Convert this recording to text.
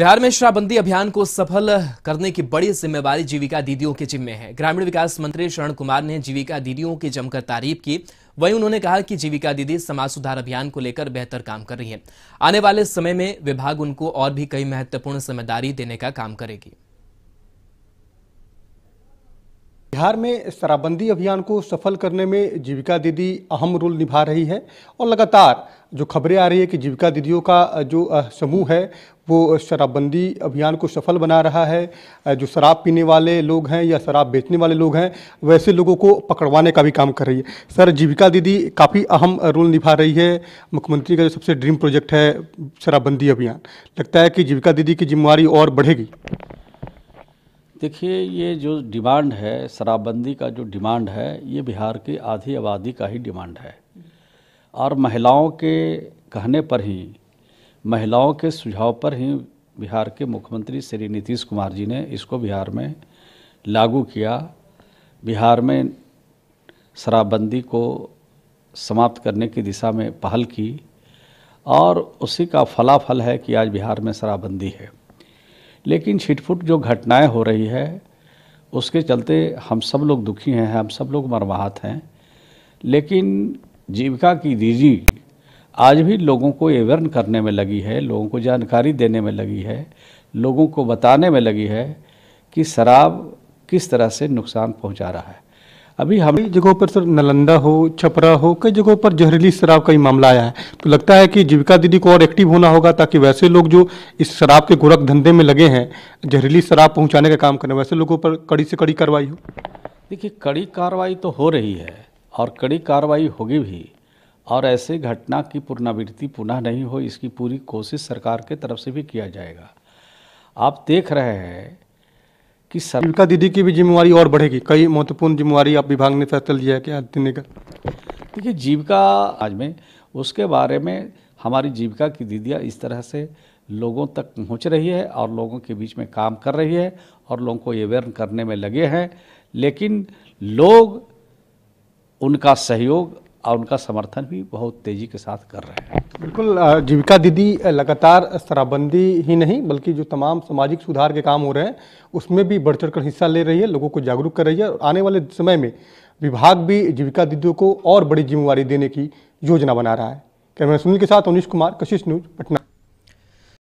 बिहार में शराबबंदी अभियान को सफल करने की बड़ी जिम्मेवारी जीविका दीदियों के जिम्मे है ग्रामीण विकास मंत्री शरण कुमार ने जीविका दीदियों की जमकर तारीफ की वहीं उन्होंने कहा कि जीविका दीदी समाज सुधार अभियान को लेकर बेहतर काम कर रही है आने वाले समय में विभाग उनको और भी कई महत्वपूर्ण जिम्मेदारी देने का काम करेगी बिहार में शराबबंदी अभियान को सफल करने में जीविका दीदी अहम रोल निभा रही है और लगातार जो खबरें आ रही है कि जीविका दीदियों का जो समूह है वो शराबबंदी अभियान को सफल बना रहा है जो शराब पीने वाले लोग हैं या शराब बेचने वाले लोग हैं वैसे लोगों को पकड़वाने का भी काम कर रही है सर जीविका दीदी काफ़ी अहम रोल निभा रही है मुख्यमंत्री का जो सबसे ड्रीम प्रोजेक्ट है शराबबंदी अभियान लगता है कि जीविका दीदी की जिम्मेवारी और बढ़ेगी देखिए ये जो डिमांड है शराबबंदी का जो डिमांड है ये बिहार की आधी आबादी का ही डिमांड है और महिलाओं के कहने पर ही महिलाओं के सुझाव पर ही बिहार के मुख्यमंत्री श्री नीतीश कुमार जी ने इसको बिहार में लागू किया बिहार में शराबबंदी को समाप्त करने की दिशा में पहल की और उसी का फलाफल है कि आज बिहार में शराबबंदी है लेकिन छिटफुट जो घटनाएं हो रही है उसके चलते हम सब लोग दुखी हैं हम सब लोग मरवाहत हैं लेकिन जीविका की दीजी आज भी लोगों को एवर्न करने में लगी है लोगों को जानकारी देने में लगी है लोगों को बताने में लगी है कि शराब किस तरह से नुकसान पहुंचा रहा है अभी हम जगहों पर सर नलंदा हो छपरा हो कई जगहों पर जहरीली शराब का ही मामला आया है तो लगता है कि जीविका दीदी को और एक्टिव होना होगा ताकि वैसे लोग जो इस शराब के गोरख धंधे में लगे हैं जहरीली शराब पहुंचाने का काम करें वैसे लोगों पर कड़ी से कड़ी कार्रवाई हो देखिए कड़ी कार्रवाई तो हो रही है और कड़ी कार्रवाई होगी भी और ऐसे घटना की पुनरावृत्ति पुनः नहीं हो इसकी पूरी कोशिश सरकार के तरफ से भी किया जाएगा आप देख रहे हैं कि सरका दीदी की भी जिम्मेवारी और बढ़ेगी कई महत्वपूर्ण जिम्मेवारी आप विभाग ने फैसला लिया है क्या देने का देखिए जीविका आज में उसके बारे में हमारी जीविका की दीदियाँ इस तरह से लोगों तक पहुँच रही है और लोगों के बीच में काम कर रही है और लोगों को अवेयर करने में लगे हैं लेकिन लोग उनका सहयोग और उनका समर्थन भी बहुत तेजी के साथ कर रहे हैं बिल्कुल जीविका दीदी लगातार शराबबंदी ही नहीं बल्कि जो तमाम सामाजिक सुधार के काम हो रहे हैं उसमें भी बढ़ चढ़ हिस्सा ले रही है लोगों को जागरूक कर रही है और आने वाले समय में विभाग भी जीविका दीदियों को और बड़ी जिम्मेवारी देने की योजना बना रहा है कैमरा सुनील के साथ अनिश कुमार कशिश न्यूज पटना